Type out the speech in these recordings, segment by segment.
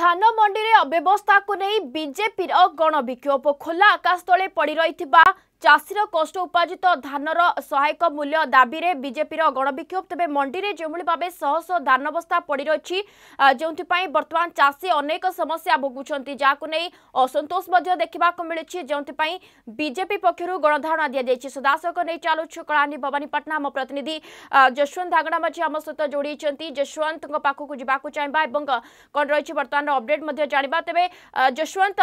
ଧାନ ମଣ୍ଡିରେ ଅବ୍ୟବସ୍ଥାକୁ ନେଇ ବିଜେପିର ଗଣ ବିକ୍ଷୋଭ ଖୋଲା ଆକାଶ ତଳେ ପଡ଼ି ରହିଥିବା ଚାଷୀର କଷ୍ଟ ଉପାର୍ଜିତ ଧାନର ସହାୟକ ମୂଲ୍ୟ ଦାବିରେ ବିଜେପିର ଗଣବିକ୍ଷୋଭ ତେବେ ମଣ୍ଡିରେ ଯେଉଁଭଳି ଭାବେ ଶହ ଶହ ଧାନ ବସ୍ତା ପଡ଼ିରହିଛି ଯେଉଁଥିପାଇଁ ବର୍ତ୍ତମାନ ଚାଷୀ ଅନେକ ସମସ୍ୟା ଭୋଗୁଛନ୍ତି ଯାହାକୁ ନେଇ ଅସନ୍ତୋଷ ମଧ୍ୟ ଦେଖିବାକୁ ମିଳୁଛି ଯେଉଁଥିପାଇଁ ବିଜେପି ପକ୍ଷରୁ ଗଣଧାରଣା ଦିଆଯାଇଛି ସଦାଶକ ନେଇ ଚାଲୁଛୁ କଳାହାଣ୍ଡି ଭବାନୀପାଟଣା ଆମ ପ୍ରତିନିଧି ଯଶୱନ୍ତ ଧାଗଣା ମଧ୍ୟ ଆମ ସହିତ ଯୋଡ଼ିଛନ୍ତି ଯଶୱନ୍ତଙ୍କ ପାଖକୁ ଯିବାକୁ ଚାହିଁବା ଏବଂ କ'ଣ ରହିଛି ବର୍ତ୍ତମାନର ଅପଡେଟ୍ ମଧ୍ୟ ଜାଣିବା ତେବେ ଯଶୱନ୍ତ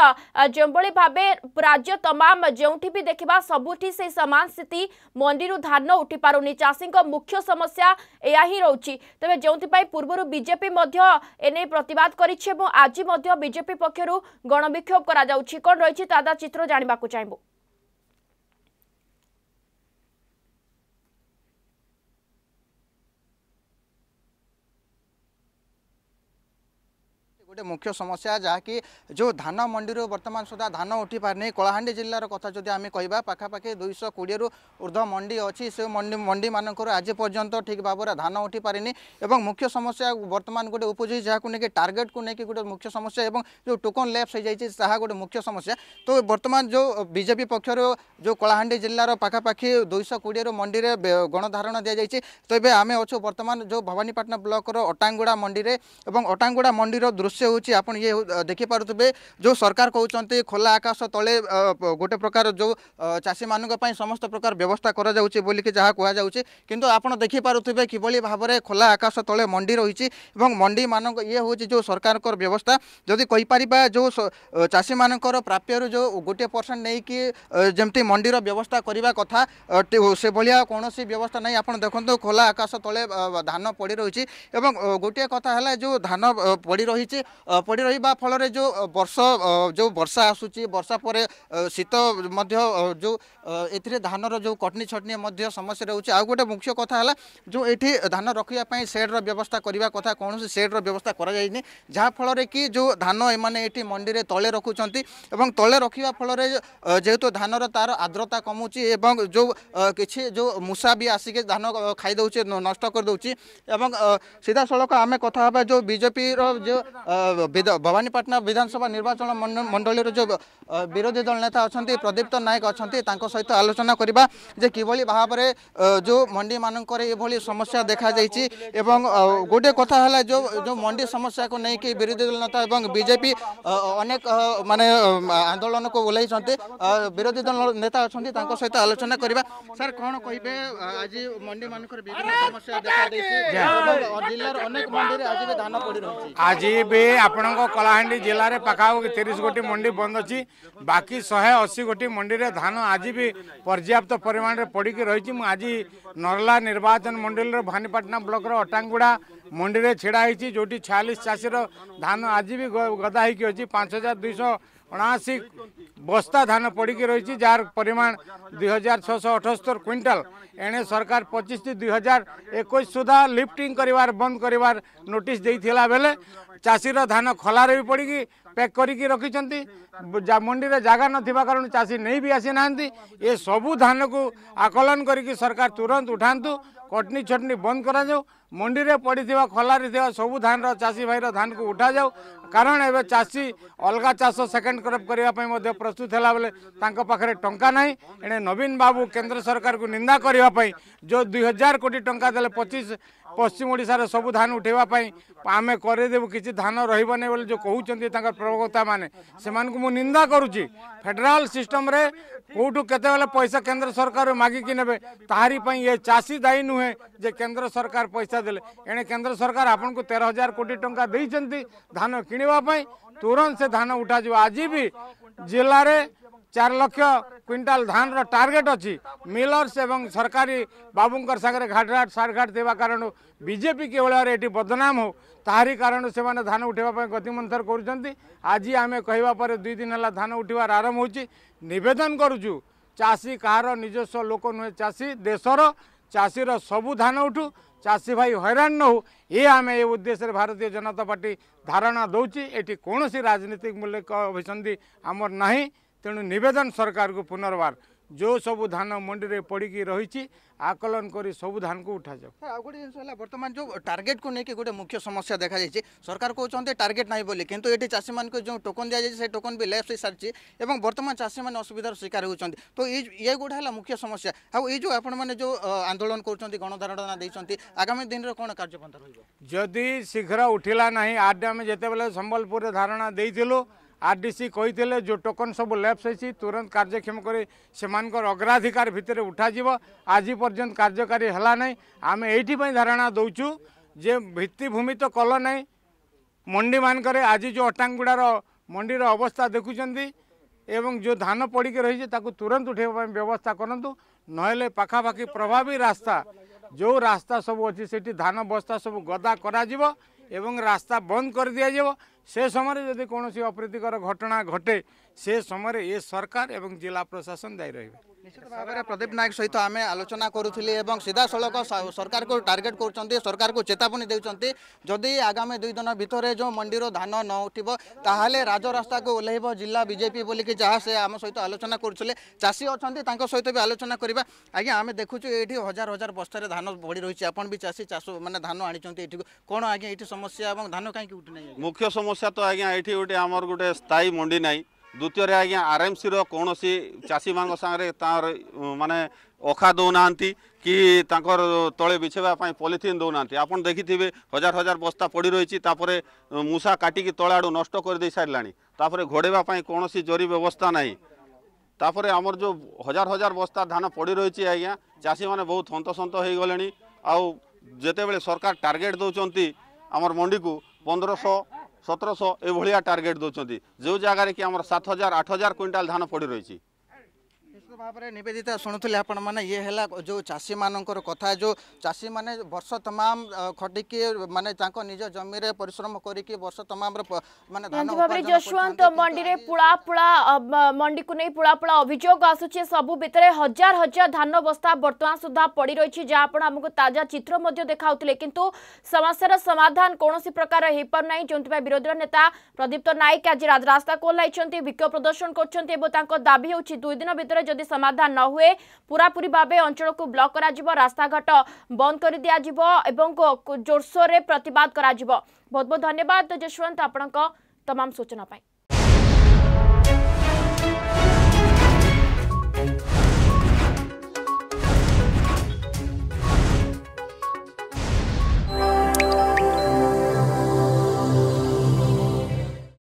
ଯେଉଁଭଳି ଭାବେ ରାଜ୍ୟ ତମାମ ଯେଉଁଠି ବି ଦେଖିବା ସବୁଠି সেই ସମାନ ସ୍ଥିତି ମଣ୍ଡିରୁ ଧାନ ଉଠିପାରୁନି ଚାଷୀଙ୍କ ମୁଖ୍ୟ ସମସ୍ୟା ଏହା ହିଁ ରହୁଛି ତେବେ ଯେଉଁଥିପାଇଁ ପୂର୍ବରୁ ବିଜେପି ମଧ୍ୟ ଏନେଇ ପ୍ରତିବାଦ କରିଛି ଏବଂ ଆଜି ମଧ୍ୟ ବିଜେପି ପକ୍ଷରୁ ଗଣବିକ୍ଷୋଭ କରାଯାଉଛି କ'ଣ ରହିଛି ତାଦା ଚିତ୍ର ଜାଣିବାକୁ ଚାହିଁବୁ গোটে মুখ্য সমস্যা যাকি যে ধান মন্ডি বর্তমান সুদ্ধা ধান উঠি পারে কলাহান্ডি জেলার কথা যদি আমি কহবা পাখাপাখি দুইশ কোড়ি ঊর্ধ্ব মন্ডি অছি সে মন্ডি মন্ডি মানুষ আজ পর্যন্ত ঠিক ভাবে ধান উঠি পারে এবং মুখ্য সমস্যা বর্তমান গোটে উপযোগী যা নেই টার্গেট কু নেই গোটে মুখ্য সমস্যা এবং যে টোকন ল্যাপস হয়ে যাই তাহা গোটে মুখ্য সমস্যা তো বর্তমান যে বিজেপি পক্ষর যে কলাহান্ডি জেলার পাখাপাখি দুইশ কোড়ি মন্ডি গণধারণ দিয়া যাই তো এবে আমি অছু বর্তমান যে ভবানীপাটনা ব্লকর অটাঙ্গুড়া মন্ডি এবং অটাঙ্গুড়া মন্ডির দৃশ্য ଦୃଶ୍ୟ ହେଉଛି ଆପଣ ଇଏ ଦେଖିପାରୁଥିବେ ଯେଉଁ ସରକାର କହୁଛନ୍ତି ଖୋଲା ଆକାଶ ତଳେ ଗୋଟେ ପ୍ରକାର ଯେଉଁ ଚାଷୀମାନଙ୍କ ପାଇଁ ସମସ୍ତ ପ୍ରକାର ବ୍ୟବସ୍ଥା କରାଯାଉଛି ବୋଲିକି ଯାହା କୁହାଯାଉଛି କିନ୍ତୁ ଆପଣ ଦେଖିପାରୁଥିବେ କିଭଳି ଭାବରେ ଖୋଲା ଆକାଶ ତଳେ ମଣ୍ଡି ରହିଛି ଏବଂ ମଣ୍ଡିମାନଙ୍କ ଇଏ ହେଉଛି ଯେଉଁ ସରକାରଙ୍କର ବ୍ୟବସ୍ଥା ଯଦି କହିପାରିବା ଯେଉଁ ଚାଷୀମାନଙ୍କର ପ୍ରାପ୍ୟରୁ ଯେଉଁ ଗୋଟିଏ ପରସେଣ୍ଟ ନେଇକି ଯେମିତି ମଣ୍ଡିର ବ୍ୟବସ୍ଥା କରିବା କଥା ସେଭଳିଆ କୌଣସି ବ୍ୟବସ୍ଥା ନାହିଁ ଆପଣ ଦେଖନ୍ତୁ ଖୋଲା ଆକାଶ ତଳେ ଧାନ ପଡ଼ି ରହିଛି ଏବଂ ଗୋଟିଏ କଥା ହେଲା ଯେଉଁ ଧାନ ପଡ଼ି ରହିଛି পড়ি রহবা ফলরে যে বর্ষ যে বর্ষা আসুচি বর্ষা পরে শীত মধ্য যে এতে ধানর যে কটনি ছটনি মধ্য সমস্যা রয়েছে আউ গোটে মুখ্য কথা হল যে এটি ধান রক্ষা সেড্র ব্যবস্থা করা কথা কৌশি সেড্র ব্যবস্থা করা যায়নি যাফଳରେ কি যে ধান এমানে এটি মন্ডিরে তলে রখুচার এবং তলে রক্ষা ফলরে যেহেতু ধানর তার আর্দ্রতা কমুচি এবং যে কিছু যে মূষা বি আসিকি ধান খাইদে নষ্ট করে দেছি এবং সিধাসলখ আমি কথা হবা যে বিজেপির যে भवानीपटना विधानसभा निर्वाचन मन्त्रल र जो विरोधी दल नेता प्रदीप्त नायक अहिले त आलोचनाभरि भावर जो मन्डी म समस्या देखाइछौँ गोटे कथा जो मंडी समस्या विरोधी दल नेता अनेक मे आन्दोलनको ओहै विरोधी दल नेता सहित आलोचना आज मन्डी मस्या पढिरहेको आपण् कलाहा जाखि तिरि गोटी मंडी बन्द अर्छ बाकी शहे अशी गोटी मन्डी धान भी पर्याप्त परिमाण आज नरला निर्वाचन भानीपाटना ब्लक भानीपटना ब्लक र अटाङुडा मिडाहित जोडि छ धान आज गदाहैक पाँच हजार दुईश অনাশি বস্তা ধান পড়িকি রয়েছে যার পরিমাণ দুই হাজার ছশো অঠস্তর কুইন্টাল এণে সরকার পঁচিশ দুই হাজার একুশ সুদ্ধা লিফটিং করবার বন্ধ করবার নোটিস দিয়ে বেলে চাষীর ধান খলারে বি পড়ি ପ୍ୟାକ୍ କରିକି ରଖିଛନ୍ତି ମଣ୍ଡିରେ ଜାଗା ନଥିବା କାରଣରୁ ଚାଷୀ ନେଇ ବି ଆସିନାହାନ୍ତି ଏସବୁ ଧାନକୁ ଆକଳନ କରିକି ସରକାର ତୁରନ୍ତ ଉଠାନ୍ତୁ କଟନି ଛଟନି ବନ୍ଦ କରାଯାଉ ମଣ୍ଡିରେ ପଡ଼ିଥିବା ଖଲାରେ ଥିବା ସବୁ ଧାନର ଚାଷୀ ଭାଇର ଧାନକୁ ଉଠାଯାଉ କାରଣ ଏବେ ଚାଷୀ ଅଲଗା ଚାଷ ସେକେଣ୍ଡ କ୍ରପ୍ କରିବା ପାଇଁ ମଧ୍ୟ ପ୍ରସ୍ତୁତ ହେଲା ବେଳେ ତାଙ୍କ ପାଖରେ ଟଙ୍କା ନାହିଁ ଏଣେ ନବୀନ ବାବୁ କେନ୍ଦ୍ର ସରକାରକୁ ନିନ୍ଦା କରିବା ପାଇଁ ଯେଉଁ ଦୁଇ ହଜାର କୋଟି ଟଙ୍କା ଦେଲେ ପଚିଶ ପଶ୍ଚିମ ଓଡ଼ିଶାରେ ସବୁ ଧାନ ଉଠାଇବା ପାଇଁ ଆମେ କରେଇଦେବୁ କିଛି ଧାନ ରହିବନି ବୋଲି ଯେଉଁ କହୁଛନ୍ତି ତାଙ୍କର ପ୍ରବକ୍ତାମାନେ ସେମାନଙ୍କୁ ମୁଁ ନିନ୍ଦା କରୁଛି ଫେଡେରାଲ ସିଷ୍ଟମରେ କେଉଁଠୁ କେତେବେଳେ ପଇସା କେନ୍ଦ୍ର ସରକାର ମାଗିକି ନେବେ ତାହାରି ପାଇଁ ଏ ଚାଷୀ ଦାୟୀ ନୁହେଁ ଯେ କେନ୍ଦ୍ର ସରକାର ପଇସା ଦେଲେ ଏଣେ କେନ୍ଦ୍ର ସରକାର ଆପଣଙ୍କୁ ତେର ହଜାର କୋଟି ଟଙ୍କା ଦେଇଛନ୍ତି ଧାନ କିଣିବା ପାଇଁ ତୁରନ୍ତ ସେ ଧାନ ଉଠାଯିବ ଆଜି ବି ଜିଲ୍ଲାରେ चार लक्ष क्विंटाल धान कुन टार्गेट मिलर्स एवं सरकारी बाबुको सागर घाटघाट सार घाटा कारण बीजेपी के भएर एटि बदनाम हो तारी कारण से धान कर गति आम कह दुई आमे है धान उठवार आरंभ होवेदन करुचु चाषी चासी कहाँ निजस्व लोक नुहे चासी देश र चासी उठू चाषी धान उठु चासी हो ये आम ये उद्देश्य भारतीय जनता पार्टी धारणा ये कौन सी राजनीतिक मूल्य भिसन्धी आमर नै ତେଣୁ ନିବେଦନ ସରକାରକୁ ପୁନର୍ବାର ଯେଉଁ ସବୁ ଧାନ ମଣ୍ଡିରେ ପଡ଼ିକି ରହିଛି ଆକଳନ କରି ସବୁ ଧାନକୁ ଉଠାଯାଉ ଆଉ ଗୋଟେ ଜିନିଷ ହେଲା ବର୍ତ୍ତମାନ ଯେଉଁ ଟାର୍ଗେଟକୁ ନେଇକି ଗୋଟେ ମୁଖ୍ୟ ସମସ୍ୟା ଦେଖାଯାଇଛି ସରକାର କହୁଛନ୍ତି ଟାର୍ଗେଟ ନାହିଁ ବୋଲି କିନ୍ତୁ ଏଠି ଚାଷୀମାନଙ୍କୁ ଯେଉଁ ଟୋକନ ଦିଆଯାଇଛି ସେ ଟୋକନ ବି ଲେପ୍ସ ହୋଇସାରିଛି ଏବଂ ବର୍ତ୍ତମାନ ଚାଷୀମାନେ ଅସୁବିଧାର ଶିକାର ହେଉଛନ୍ତି ତ ଏଇ ଇଏ ଗୋଟେ ହେଲା ମୁଖ୍ୟ ସମସ୍ୟା ଆଉ ଏଇ ଯେଉଁ ଆପଣମାନେ ଯେଉଁ ଆନ୍ଦୋଳନ କରୁଛନ୍ତି ଗଣଧାରଣା ଦେଇଛନ୍ତି ଆଗାମୀ ଦିନରେ କ'ଣ କାର୍ଯ୍ୟପନ୍ଥା ରହିବ ଯଦି ଶୀଘ୍ର ଉଠିଲା ନାହିଁ ଆଡ଼େ ଆମେ ଯେତେବେଳେ ସମ୍ବଲପୁରରେ ଧାରଣା ଦେଇଥିଲୁ আরডিসি কইলে যে টোকন সবু লেপস হয়েছে তুরন্ত কার্যক্ষম করে সে অগ্রাধিকার ভিতরে উঠা যাব আজ পর্যন্ত কার্যকারী হল নাই আমি এইটি ধারণা দৌছু যে ভিত্তিভূমি তো কল নাই মন্ডি মানকরে আজ যে অটাঙ্গুড়ার মন্ডির অবস্থা দেখুম এবং যে ধান পড়িকি রয়েছে তাকে তুরন্ত উঠাইবা ব্যবস্থা করতু নহলে পাখাপাখি প্রভাবী রাস্তা যে রাস্তা সবু অছি সেটি ধান বস্তা সবু গদা করা এবং রাস্তা বন্ধ করে দিয়ে যাব से समय किसिम अप्रीतिकर घटना घटेसम्म जिला प्रशासन दायी रहे निश्चित भावना प्रदीप नायक सहित आम आलोचना सिधासल सरकारको टार्गेट गर्ेतावनी देउन चाहिँ जिम्मि आगामी दुई दिन भित्र जो मिडिर धान कि तह से बोलिक सहित आलोचना चासी अनि त सहित आलोचना गरेको अनि देखुछु एजार हजार बस्तार धान बढी भी आपसी चासो मैले धान आनिन्छ क्या समस्या धान कहीँक उठिना সমস্যা তো আজ্ঞা এটি গোটে আমার গোটে স্থায়ী মন্ডি নাই দ্বিতীয় আজ্ঞা আরএমসির রোসি চাষী মান সাংরে তাঁর মানে অখা দেউনা কি তাঁর তলে বিছেবা পলিথিন দেউনা আপনার দেখিথিবে হাজার হাজার বস্তা পড়ি রয়েছে তাপরে মূষা কাটিকি তল আড়ু নষ্ট করে দিয়ে সারা তাপরে ঘোড়াইবা কৌশি জরি ব্যবস্থা নাই তাপরে আমার যে হাজার হাজার বস্তা ধান পড়ি রয়েছে আজ্ঞা চাষী মানে বহু হন্তসন্ত হয়ে গলে আউ যেতবে সরকার টার্গেট দৌঁচ আমার মন্ডিকু পনেরোশো ସତରଶହ ଏଭଳିଆ ଟାର୍ଗେଟ୍ ଦେଉଛନ୍ତି ଯେଉଁ ଜାଗାରେ କି ଆମର ସାତ ହଜାର ଆଠ ହଜାର କ୍ୱିଣ୍ଟାଲ ଧାନ ପଡ଼ି ରହିଛି ଭାବରେ ନିବେଦିତା ଶୁଣୁଥିଲେ ଆପଣମାନେ ଇଏ ହେଲା ଯେଉଁ ଚାଷୀମାନଙ୍କର କଥା ଯେଉଁ ଚାଷୀମାନେ ବର୍ଷ ତମାମ ଖଟିକି ମାନେ ତାଙ୍କ ନିଜ ଜମିରେ ପରିଶ୍ରମ କରିକି ବର୍ଷ ତମାମର ମାନେ ନିହାତି ଭାବରେ ଯଶୱନ୍ତ ମଣ୍ଡିରେ ପୁଳା ପୁଳା ମଣ୍ଡିକୁ ନେଇ ପୁଳା ପୁଳା ଅଭିଯୋଗ ଆସୁଛି ସବୁ ଭିତରେ ହଜାର ହଜାର ଧାନ ବସ୍ତା ବର୍ତ୍ତମାନ ସୁଦ୍ଧା ପଡ଼ି ରହିଛି ଯାହା ଆପଣ ଆମକୁ ତାଜା ଚିତ୍ର ମଧ୍ୟ ଦେଖାଉଥିଲେ କିନ୍ତୁ ସମସ୍ୟାର ସମାଧାନ କୌଣସି ପ୍ରକାର ହୋଇପାରୁନାହିଁ ଯେଉଁଥିପାଇଁ ବିରୋଧୀର ନେତା ପ୍ରଦୀପ୍ତ ନାୟକ ଆଜି ରାସ୍ତାକୁ ଓହ୍ଲାଇଛନ୍ତି ବିକ୍ଷୋଭ ପ୍ରଦର୍ଶନ କରୁଛନ୍ତି ଏବଂ ତାଙ୍କ ଦାବି ହେଉଛି ଦୁଇ ଦିନ ଭିତରେ ଯଦି समाधान न हुए पूरी भाव अंचल को ब्लक कर घाट बंद कर दिजा जोरसोर प्रतवाद बहुत बहुत धन्यवाद यशवंत आपण तमाम सूचना पाई